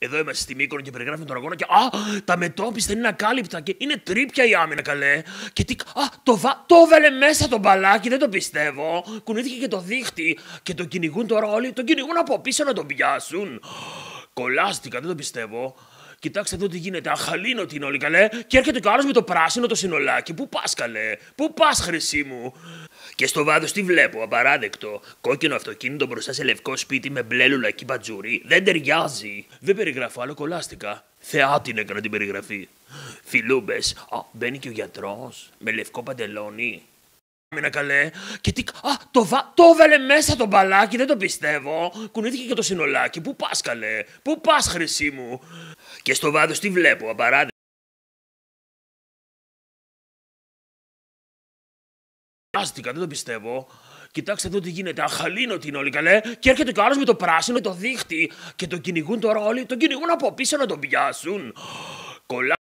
Εδώ είμαστε στη Μύκονο και περιγράφουμε τον αγώνα και Α, τα μετόπιστα είναι ακάλυπτα και είναι τρίπια η άμυνα καλέ. Και τι, Α, το, βα... το βέλε μέσα το μπαλάκι, δεν το πιστεύω. Κουνήθηκε και το δίχτυ και το κυνηγούν τώρα όλοι. Το κυνηγούν από πίσω να τον πιάσουν. Κολάστηκα, δεν το πιστεύω. Κοιτάξτε εδώ τι γίνεται. αχαλίνω την όλη καλέ. Και έρχεται ο άλλο με το πράσινο το συνολάκι. Πού πας καλέ. Πού πας χρυσή μου. Και στο βάδο τι βλέπω. Απαράδεκτο. Κόκκινο αυτοκίνητο μπροστά σε λευκό σπίτι με μπλε λουλακή μπατζούρι. Δεν ταιριάζει. Δεν περιγράφω άλλο κολλάστηκα. Θεά την την περιγραφή. Φιλούμπες. Μπαίνει και ο γιατρός με λευκό παντελόνι καλέ. Και τι. Α, το, βα... το έβαλε μέσα το μπαλάκι, δεν το πιστεύω. Κουνήθηκε και το συνολάκι. Πού πας, καλέ. Πού πας, χρυσή μου. Και στο βάδο τι βλέπω, απαράδεκτο. Άστηκα, δεν το πιστεύω. Κοιτάξτε εδώ τι γίνεται. Αχαλίνω την όλη καλέ. Και έρχεται και ο άλλος με το πράσινο, το δίχτυ. Και τον κυνηγούν τώρα όλοι. Τον κυνηγούν από πίσω να τον πιάσουν. Κολλά.